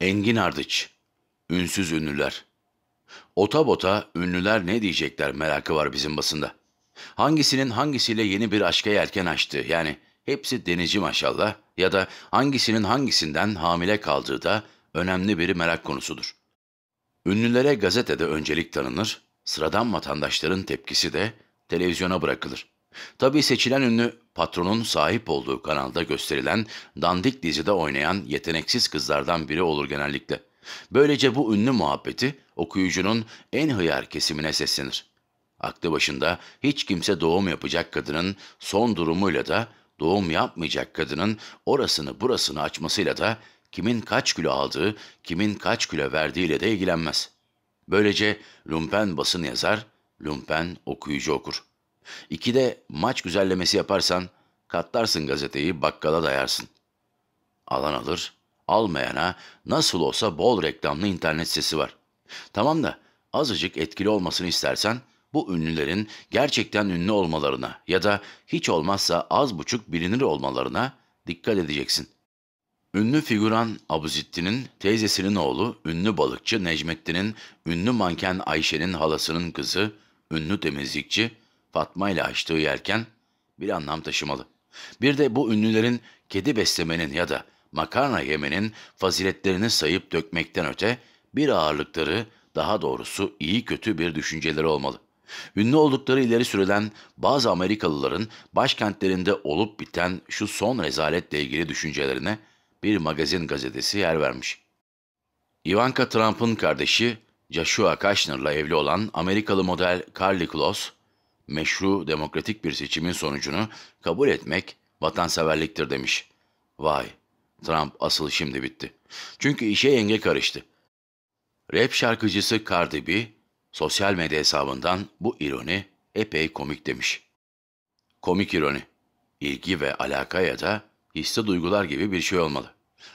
Engin Ardıç, ünsüz ünlüler. Ota bota ünlüler ne diyecekler merakı var bizim basında. Hangisinin hangisiyle yeni bir aşka yelken açtığı yani hepsi denizci maşallah ya da hangisinin hangisinden hamile kaldığı da önemli bir merak konusudur. Ünlülere gazetede öncelik tanınır, sıradan vatandaşların tepkisi de televizyona bırakılır. Tabii seçilen ünlü patronun sahip olduğu kanalda gösterilen dandik dizide oynayan yeteneksiz kızlardan biri olur genellikle. Böylece bu ünlü muhabbeti okuyucunun en hıyar kesimine seslenir. Aklı başında hiç kimse doğum yapacak kadının son durumuyla da doğum yapmayacak kadının orasını burasını açmasıyla da kimin kaç kilo aldığı, kimin kaç kilo verdiğiyle de ilgilenmez. Böylece lumpen basın yazar, lumpen okuyucu okur. İki de maç güzellemesi yaparsan Katlarsın gazeteyi bakkala dayarsın. Alan alır, almayana nasıl olsa bol reklamlı internet sitesi var. Tamam da azıcık etkili olmasını istersen bu ünlülerin gerçekten ünlü olmalarına ya da hiç olmazsa az buçuk bilinir olmalarına dikkat edeceksin. Ünlü figüran Abuzittin'in teyzesinin oğlu, ünlü balıkçı Necmettin'in, ünlü manken Ayşe'nin halasının kızı, ünlü temizlikçi Fatma ile açtığı yelken bir anlam taşımalı. Bir de bu ünlülerin kedi beslemenin ya da makarna yemenin faziletlerini sayıp dökmekten öte bir ağırlıkları, daha doğrusu iyi kötü bir düşünceleri olmalı. Ünlü oldukları ileri sürülen bazı Amerikalıların başkentlerinde olup biten şu son rezaletle ilgili düşüncelerine bir magazin gazetesi yer vermiş. Ivanka Trump'ın kardeşi Joshua Kushner'la evli olan Amerikalı model Carly Close, meşru demokratik bir seçimin sonucunu kabul etmek vatanseverliktir demiş. Vay, Trump asıl şimdi bitti. Çünkü işe yenge karıştı. Rap şarkıcısı Cardi B, sosyal medya hesabından bu ironi epey komik demiş. Komik ironi, ilgi ve alaka ya da hisse duygular gibi bir şey olmalı.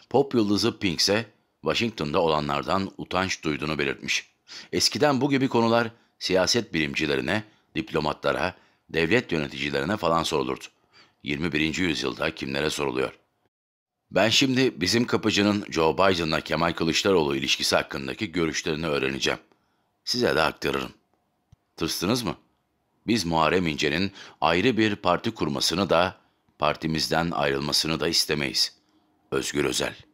Pop yıldızı Pink ise Washington'da olanlardan utanç duyduğunu belirtmiş. Eskiden bu gibi konular siyaset bilimcilerine diplomatlara, devlet yöneticilerine falan sorulurdu. 21. yüzyılda kimlere soruluyor? Ben şimdi bizim kapıcının Joe Biden'la Kemal Kılıçdaroğlu ilişkisi hakkındaki görüşlerini öğreneceğim. Size de aktarırım. Tırstınız mı? Biz Muharrem İnce'nin ayrı bir parti kurmasını da, partimizden ayrılmasını da istemeyiz. Özgür Özel